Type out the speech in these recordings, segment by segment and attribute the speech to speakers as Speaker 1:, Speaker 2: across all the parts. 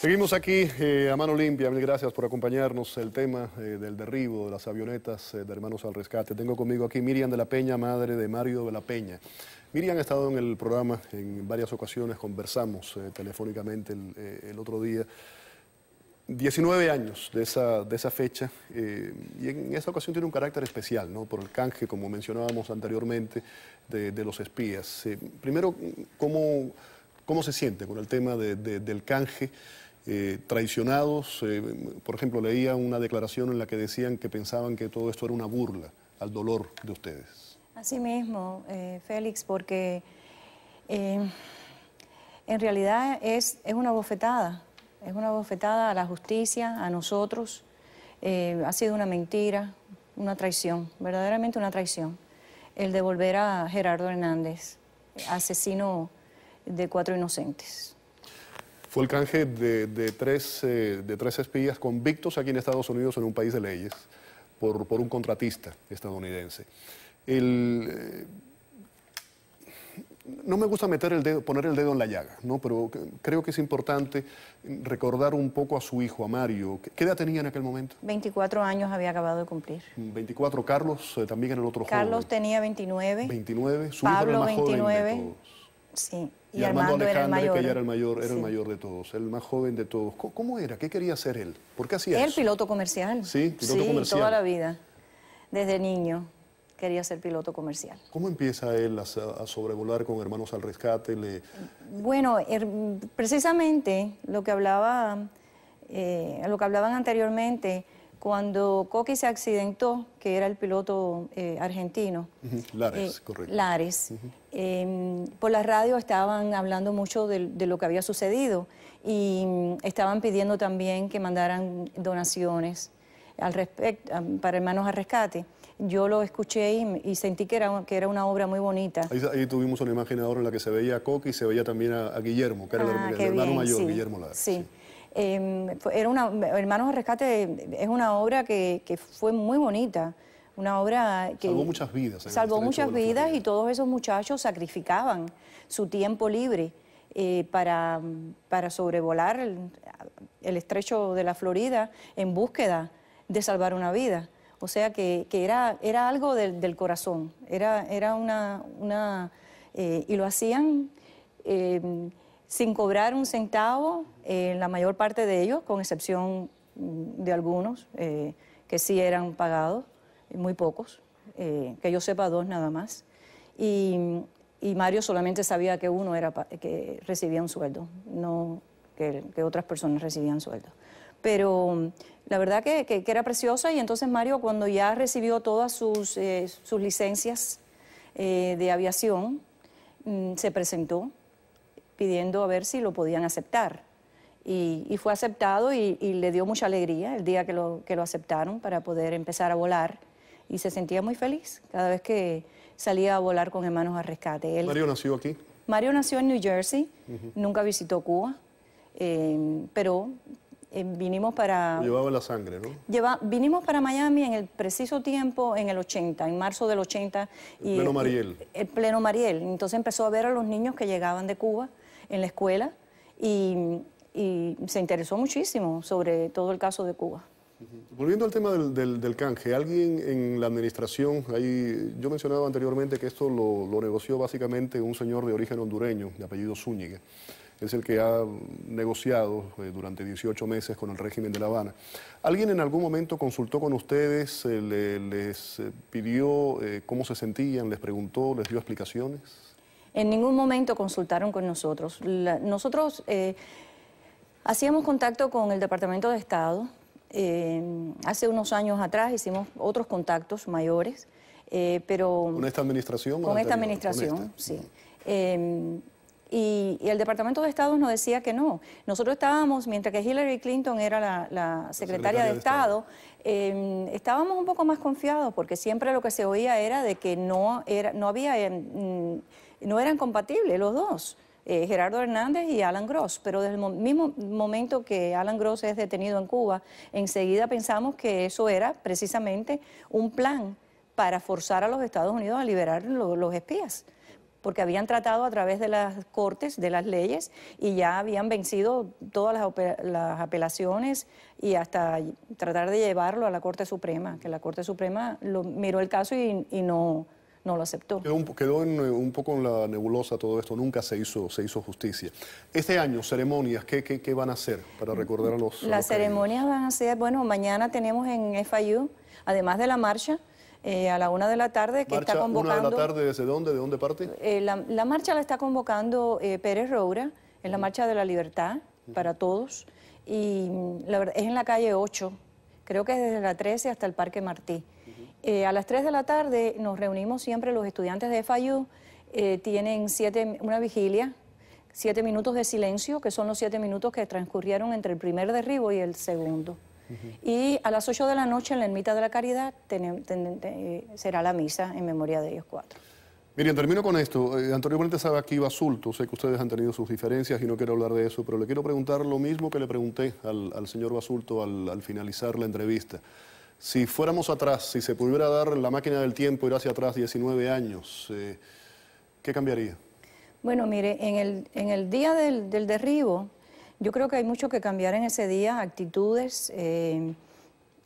Speaker 1: Seguimos aquí eh, a mano limpia. Mil gracias por acompañarnos. El tema eh, del derribo de las avionetas eh, de Hermanos al Rescate. Tengo conmigo aquí Miriam de la Peña, madre de Mario de la Peña. Miriam ha estado en el programa en varias ocasiones, conversamos telefónicamente el, otro día. 19 años de esa, de esa fecha y en esta ocasión tiene un carácter especial, ¿no? Por el canje, como mencionábamos anteriormente, de, los espías. primero, ¿cómo, ¿cómo se siente con el tema del canje? Eh, traicionados. Eh, por ejemplo, leía una declaración en la que decían que pensaban que todo esto era una burla al dolor de ustedes.
Speaker 2: Así mismo, eh, Félix, porque en realidad es, es una bofetada, es una bofetada a la justicia, a nosotros. ha sido una mentira, una traición, verdaderamente una traición, el devolver a Gerardo Hernández, asesino de cuatro inocentes
Speaker 1: fue el canje de, tres, eh, de tres espías convictos aquí en Estados Unidos en un país de leyes por, un contratista estadounidense. Eh, no me gusta meter el dedo, poner el dedo en la llaga, ¿no? pero creo que es importante recordar un poco a su hijo, a Mario. ¿Qué, edad tenía en aquel momento?
Speaker 2: 24 años había acabado de cumplir.
Speaker 1: 24, Carlos eh, también en el otro Carlos
Speaker 2: tenía 29.
Speaker 1: 29, su Pablo hijo
Speaker 2: Sí. Y, y Armando, que era el mayor,
Speaker 1: era el mayor de todos, el más joven de todos. ¿Cómo, era? ¿Qué quería ser él? ¿Por qué hacía él,
Speaker 2: piloto comercial. Sí, piloto sí, toda la vida. Desde niño quería ser piloto comercial.
Speaker 1: ¿Cómo empieza él a, sobrevolar con Hermanos al Rescate?
Speaker 2: Bueno, er-, precisamente lo que hablaba, eh, lo que hablaban anteriormente, cuando Coqui se accidentó, que era el piloto eh, argentino.
Speaker 1: Lares, eh, correcto. Lares.
Speaker 2: Em, por la radio estaban hablando mucho de, lo que había sucedido y mm, estaban pidiendo también que mandaran donaciones al respecto, para hermanos a rescate yo lo escuché y, mm, sentí que era, que era una obra muy bonita. Ahí,
Speaker 1: tuvimos una imagen ahora en la que se veía a Coqui y se veía también a, Guillermo, que era el, ah, hermano mayor, Guillermo Lares.
Speaker 2: sí. Em, era una, Hermanos de Rescate es una obra que, fue muy bonita una obra que... Salvó muchas vidas. Salvó muchas vidas y todos esos muchachos sacrificaban su tiempo libre eh, para, para sobrevolar el, estrecho de la Florida en búsqueda de salvar una vida. O sea que, era, era algo del, corazón, era, era una... una eh, y lo hacían... Em, sin cobrar un centavo, eh, la mayor parte de ellos, con excepción mm, de algunos eh, que sí eran pagados, eh, muy pocos, eh, que yo sepa dos nada más. Y, y, Mario solamente sabía que uno era que recibía un sueldo, no que, que otras personas recibían sueldo. Pero mm, la verdad que, que, era preciosa y entonces Mario cuando ya recibió todas sus, sus licencias de aviación, mm, se presentó pidiendo a ver si lo podían aceptar. Y, fue aceptado y, le dio mucha alegría el día que lo, que lo aceptaron para poder empezar a volar. Y se sentía muy feliz cada vez que salía a volar con hermanos a rescate. ¿Mario nació aquí? Mario nació en New Jersey, nunca visitó Cuba, eh, pero eh, vinimos para... Llevaba la sangre, ¿no? Lleva, vinimos para Miami en el preciso tiempo, en el 80, en marzo del 80. El pleno Mariel. el pleno Mariel. Entonces empezó a ver a los niños que llegaban de Cuba en la escuela y, se interesó muchísimo sobre todo el caso de Cuba.
Speaker 1: Volviendo al tema del, canje, alguien en la administración, ahí, yo mencionaba anteriormente que esto lo, lo negoció básicamente un señor de origen hondureño, de apellido Zúñiga es el que ha negociado eh, durante 18 meses con el régimen de La Habana. ¿Alguien en algún momento consultó con ustedes, eh, les eh, pidió cómo se sentían, les preguntó, les dio explicaciones?
Speaker 2: En ningún momento consultaron con nosotros. nosotros hacíamos contacto con el Departamento de Estado. hace unos años atrás hicimos otros contactos mayores. pero... ¿Con esta
Speaker 1: administración? Con esta administración,
Speaker 2: sí. Y, el Departamento de Estado nos decía que no. Nosotros estábamos, mientras que Hillary Clinton era la, secretaria, de, Estado, em, estábamos un poco más confiados porque siempre lo que se oía era de que no, em, eran compatibles los dos. Eh, Gerardo Hernández y Alan Gross, pero desde el mismo momento que Alan Gross es detenido en Cuba, enseguida pensamos que eso era precisamente un plan para forzar a los Estados Unidos a liberar los espías porque habían tratado a través de las cortes, de las leyes, y ya habían vencido todas las, apelaciones y hasta tratar de llevarlo a la Corte Suprema, que la Corte Suprema lo, miró el caso y, no, no lo aceptó. Quedó,
Speaker 1: un, poco en la nebulosa todo esto, nunca se hizo, se hizo justicia. Este año, ceremonias, ¿qué, qué, qué van a hacer para recordar a los... Las ceremonias
Speaker 2: van a ser, bueno, mañana tenemos en FIU, además de la marcha, eh, a la una de la tarde que está convocando... ¿Una de la tarde
Speaker 1: desde dónde? ¿De dónde parte?
Speaker 2: Eh, la, marcha la está convocando eh, Pérez Roura, en la Marcha de la Libertad para Todos, y mm, es en la calle 8, creo que es desde la 13 hasta el Parque Martí. a las 3 de la tarde nos reunimos siempre los estudiantes de FIU, tienen siete, una vigilia siete minutos de silencio, que son los siete minutos que transcurrieron entre el primer derribo y el segundo. Y a las 8 de la noche en la Ermita de la Caridad eh, será la misa en memoria de ellos cuatro.
Speaker 1: Miren, termino con esto. Eh, Antonio anteriormente sabe aquí Basulto Sé que ustedes han tenido sus diferencias y no quiero hablar de eso, pero le quiero preguntar lo mismo que le pregunté al, señor Basulto al, finalizar la entrevista. Si fuéramos atrás, si se pudiera dar la máquina del tiempo, ir hacia atrás 19 años, eh, ¿qué cambiaría?
Speaker 2: Bueno, mire, en el, día del derribo, yo creo que hay mucho que cambiar en ese día, actitudes, eh,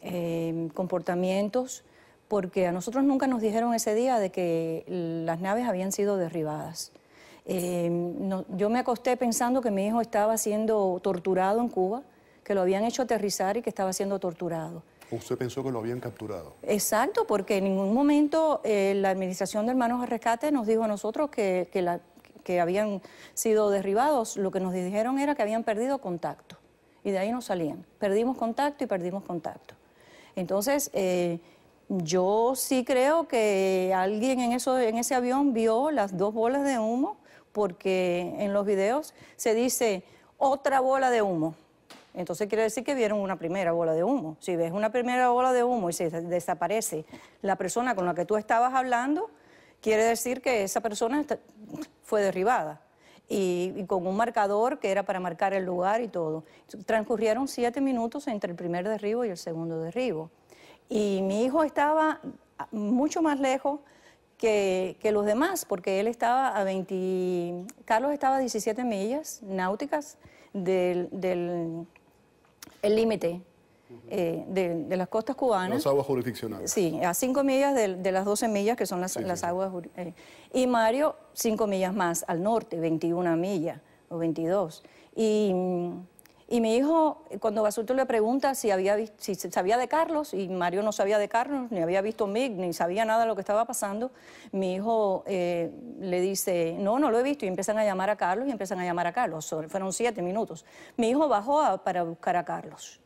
Speaker 2: eh, comportamientos, porque a nosotros nunca nos dijeron ese día de que las naves habían sido derribadas. Eh, yo me acosté pensando que mi hijo estaba siendo torturado en Cuba, que lo habían hecho aterrizar y que estaba siendo torturado.
Speaker 1: Usted pensó que lo habían capturado.
Speaker 2: Exacto, porque en ningún momento la Administración de Hermanos de Rescate nos dijo a nosotros que, que la, que habían sido derribados, lo que nos dijeron era que habían perdido contacto. Y de ahí nos salían. Perdimos contacto y perdimos contacto. Entonces, eh, yo sí creo que alguien en, eso, en ese avión vio las dos bolas de humo, porque en los videos se dice otra bola de humo. Entonces quiere decir que vieron una primera bola de humo. Si ves una primera bola de humo y se desaparece la persona con la que tú estabas hablando, quiere decir que esa persona fue derribada. Y, con un marcador que era para marcar el lugar y todo. Transcurrieron siete minutos entre el primer derribo y el segundo derribo. Y mi hijo estaba mucho más lejos que, que los demás, porque él estaba a 20... Carlos estaba a 17 millas náuticas del límite eh, de, las costas cubanas. Las aguas
Speaker 1: jurisdiccionales. Sí,
Speaker 2: a cinco millas de, las 12 millas, que son las, aguas... Eh, y Mario, cinco millas más al norte, 21 millas o 22. Y, y mi hijo, cuando Basulto le pregunta si, había, si sabía de Carlos, y Mario no sabía de Carlos, ni había visto Mig, ni sabía nada de lo que estaba pasando, mi hijo eh, le dice, no, no lo he visto, y empiezan a llamar a Carlos, y empiezan a llamar a Carlos, fueron siete minutos. Mi hijo bajó para buscar a Carlos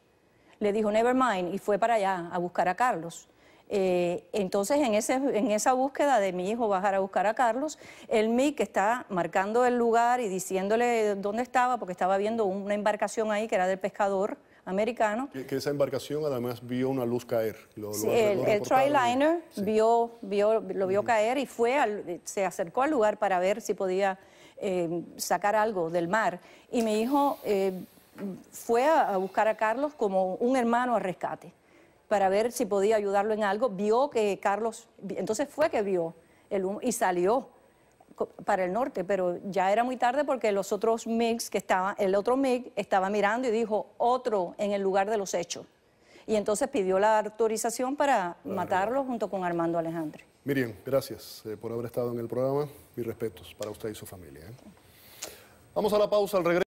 Speaker 2: le dijo never mind y fue para allá a buscar a Carlos. Eh, entonces, en, ese, en, esa búsqueda de mi hijo bajar a buscar a Carlos, el QUE está marcando el lugar y diciéndole dónde estaba, porque estaba viendo una embarcación ahí que era del pescador americano.
Speaker 1: Que, esa embarcación además vio una luz caer. el, triliner
Speaker 2: vio, vio, lo vio caer y fue se acercó al lugar para ver si podía eh, sacar algo del mar. Y me hijo... Eh, fue a buscar a Carlos como un hermano a rescate para ver si podía ayudarlo en algo. Vio que Carlos, entonces fue que vio el y salió para el norte, pero ya era muy tarde porque los otros MIGs que estaban, el otro MIG estaba mirando y dijo otro en el lugar de los hechos. Y entonces pidió la autorización para matarlo junto con Armando Alejandro.
Speaker 1: Miriam, gracias eh, por haber estado en el programa. Mis respetos para usted y su familia. ¿eh? Vamos a la pausa al regreso.